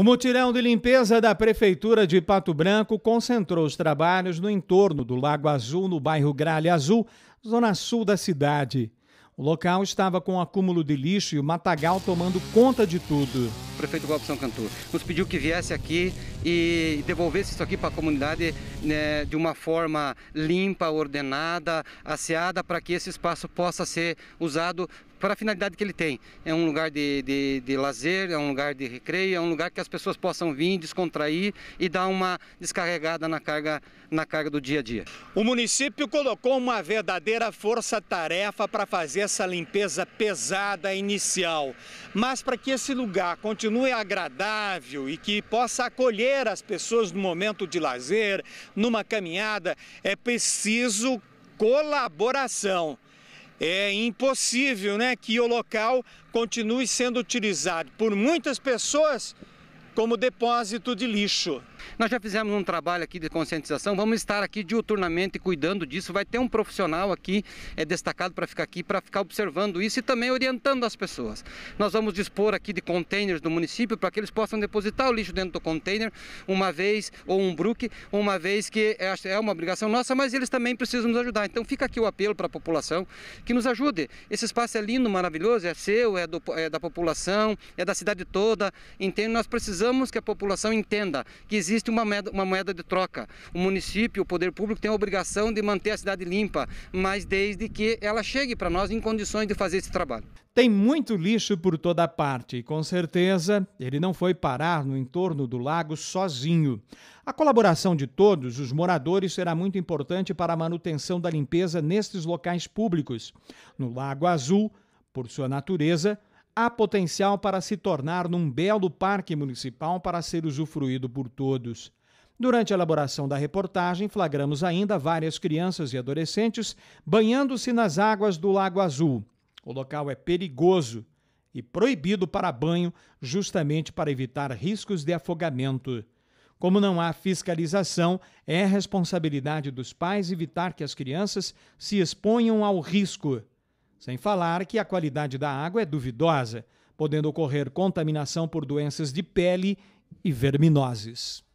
O mutirão de limpeza da Prefeitura de Pato Branco concentrou os trabalhos no entorno do Lago Azul, no bairro Gralha Azul, zona sul da cidade. O local estava com um acúmulo de lixo e o matagal tomando conta de tudo. O prefeito Glauco Cantu nos pediu que viesse aqui e devolvesse isso aqui para a comunidade né, de uma forma limpa, ordenada, asseada, para que esse espaço possa ser usado para a finalidade que ele tem. É um lugar de, de, de, lazer, é um lugar de recreio, é um lugar que as pessoas possam vir, descontrair e dar uma descarregada na carga, na carga do dia a dia. O município colocou uma verdadeira força-tarefa para fazer essa limpeza pesada inicial. Mas para que esse lugar continue agradável e que possa acolher as pessoas no momento de lazer, numa caminhada, é preciso colaboração. É impossível né, que o local continue sendo utilizado por muitas pessoas como depósito de lixo. Nós já fizemos um trabalho aqui de conscientização, vamos estar aqui diuturnamente cuidando disso. Vai ter um profissional aqui é, destacado para ficar aqui, para ficar observando isso e também orientando as pessoas. Nós vamos dispor aqui de containers do município para que eles possam depositar o lixo dentro do container, uma vez, ou um brook, uma vez que é, é uma obrigação nossa, mas eles também precisam nos ajudar. Então fica aqui o apelo para a população que nos ajude. Esse espaço é lindo, maravilhoso, é seu, é, do, é da população, é da cidade toda, entende? Nós precisamos precisamos que a população entenda que existe uma moeda, uma moeda de troca. O município, o poder público tem a obrigação de manter a cidade limpa, mas desde que ela chegue para nós em condições de fazer esse trabalho. Tem muito lixo por toda parte e com certeza ele não foi parar no entorno do lago sozinho. A colaboração de todos os moradores será muito importante para a manutenção da limpeza nestes locais públicos. No Lago Azul, por sua natureza, há potencial para se tornar num belo parque municipal para ser usufruído por todos. Durante a elaboração da reportagem, flagramos ainda várias crianças e adolescentes banhando-se nas águas do Lago Azul. O local é perigoso e proibido para banho, justamente para evitar riscos de afogamento. Como não há fiscalização, é responsabilidade dos pais evitar que as crianças se exponham ao risco. Sem falar que a qualidade da água é duvidosa, podendo ocorrer contaminação por doenças de pele e verminoses.